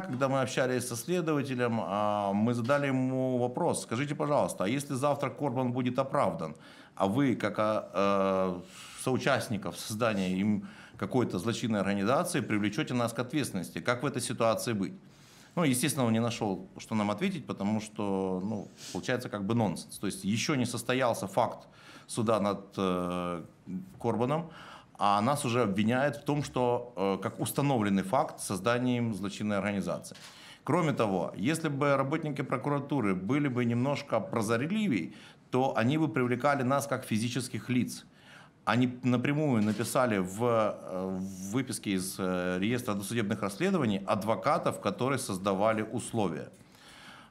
Когда мы общались со следователем, а, мы задали ему вопрос, скажите, пожалуйста, а если завтра Корбан будет оправдан, а вы, как а, э, соучастников создания им какой-то злочинной организации, привлечете нас к ответственности, как в этой ситуации быть? Ну, естественно, он не нашел, что нам ответить, потому что, ну, получается как бы нонсенс. То есть еще не состоялся факт суда над э, Корбаном, а нас уже обвиняют в том, что э, как установленный факт созданием злочинной организации. Кроме того, если бы работники прокуратуры были бы немножко прозорливее, то они бы привлекали нас как физических лиц. Они напрямую написали в, э, в выписке из э, реестра досудебных расследований адвокатов, которые создавали условия.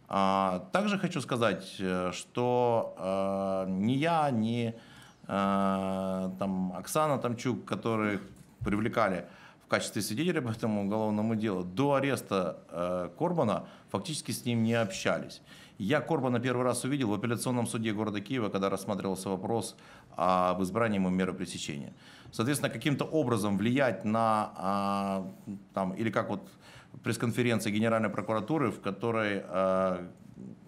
А, также хочу сказать, что ни я, ни... Не Э, там Оксана Тамчук, которые привлекали в качестве свидетеля по этому уголовному делу, до ареста э, Корбана фактически с ним не общались. Я Корбана первый раз увидел в апелляционном суде города Киева, когда рассматривался вопрос об избрании ему меры пресечения. Соответственно, каким-то образом влиять на, а, там, или как вот пресс-конференция Генеральной прокуратуры, в которой а,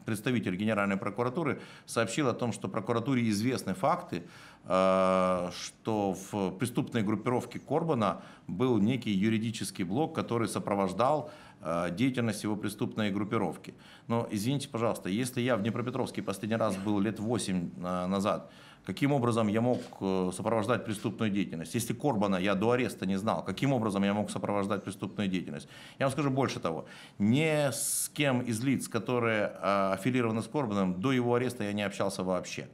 представитель Генеральной прокуратуры сообщил о том, что прокуратуре известны факты, э, что в преступной группировке Корбана был некий юридический блок, который сопровождал э, деятельность его преступной группировки. Но извините, пожалуйста, если я в Днепропетровске последний раз был лет 8 э, назад, каким образом я мог сопровождать преступную деятельность. Если Корбана я до ареста не знал, каким образом я мог сопровождать преступную деятельность. Я вам скажу больше того, ни с кем из лиц, которые аффилированы с Корбаном, до его ареста я не общался вообще.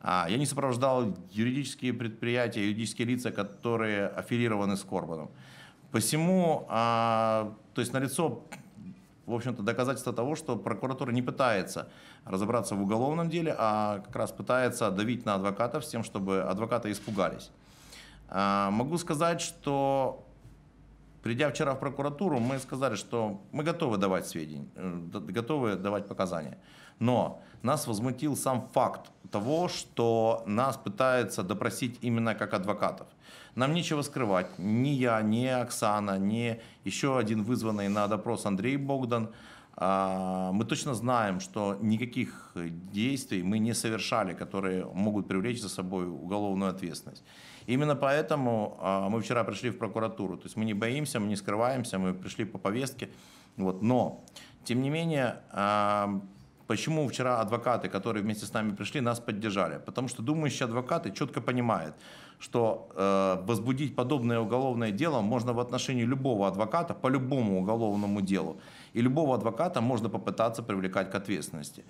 а Я не сопровождал юридические предприятия, юридические лица, которые аффилированы с Корбаном. Посему, а, то есть налицо, в общем-то, доказательство того, что прокуратура не пытается разобраться в уголовном деле, а как раз пытается давить на адвокатов с тем, чтобы адвокаты испугались. А, могу сказать, что Придя вчера в прокуратуру, мы сказали, что мы готовы давать сведения, э, готовы давать показания. Но нас возмутил сам факт того, что нас пытаются допросить именно как адвокатов. Нам нечего скрывать. Ни я, ни Оксана, ни еще один вызванный на допрос Андрей Богдан – а, мы точно знаем, что никаких действий мы не совершали, которые могут привлечь за собой уголовную ответственность. Именно поэтому а, мы вчера пришли в прокуратуру. То есть мы не боимся, мы не скрываемся, мы пришли по повестке. Вот. Но, тем не менее, а, почему вчера адвокаты, которые вместе с нами пришли, нас поддержали? Потому что думающие адвокаты четко понимают, что э, возбудить подобное уголовное дело можно в отношении любого адвоката по любому уголовному делу. И любого адвоката можно попытаться привлекать к ответственности.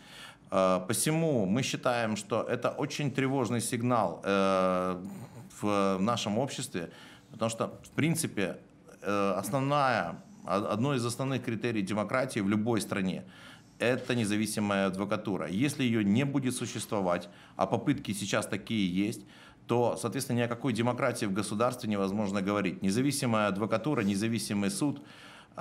Э, посему мы считаем, что это очень тревожный сигнал э, в нашем обществе, потому что, в принципе, э, основная, одно из основных критерий демократии в любой стране это независимая адвокатура. Если ее не будет существовать, а попытки сейчас такие есть, то, соответственно, ни о какой демократии в государстве невозможно говорить. Независимая адвокатура, независимый суд,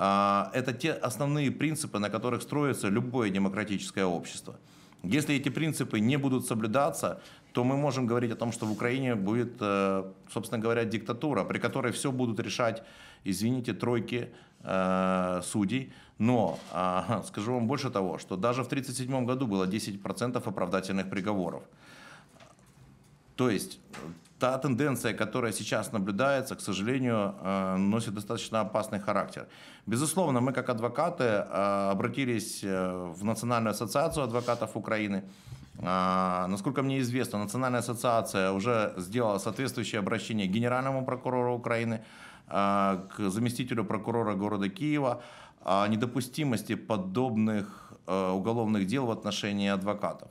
а, это те основные принципы, на которых строится любое демократическое общество. Если эти принципы не будут соблюдаться, то мы можем говорить о том, что в Украине будет, э, собственно говоря, диктатура, при которой все будут решать, извините, тройки э, судей. Но а, скажу вам больше того, что даже в 1937 году было 10% оправдательных приговоров. То есть та тенденция, которая сейчас наблюдается, к сожалению, э, носит достаточно опасный характер. Безусловно, мы как адвокаты э, обратились э, в Национальную ассоциацию адвокатов Украины. Насколько мне известно, Национальная ассоциация уже сделала соответствующее обращение к генеральному прокурору Украины, к заместителю прокурора города Киева о недопустимости подобных уголовных дел в отношении адвокатов.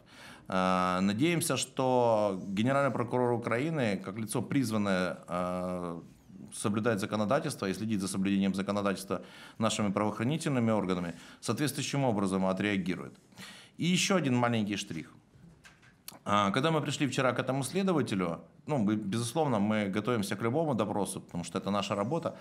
Э, надеемся, что генеральный прокурор Украины, как лицо призванное э, соблюдать законодательство и следить за соблюдением законодательства нашими правоохранительными органами, соответствующим образом отреагирует. И еще один маленький штрих – а, когда мы пришли вчера к этому следователю, ну, мы, безусловно, мы готовимся к любому допросу, потому что это наша работа,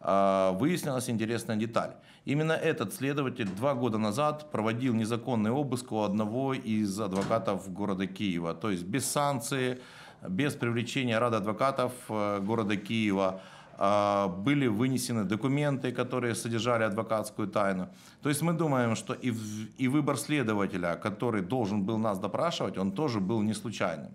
а, выяснилась интересная деталь. Именно этот следователь два года назад проводил незаконный обыск у одного из адвокатов города Киева. То есть без санкции, без привлечения Рада адвокатов э, города Киева – а, были вынесены документы, которые содержали адвокатскую тайну. То есть мы думаем, что и, в, и выбор следователя, который должен был нас допрашивать, он тоже был не случайным.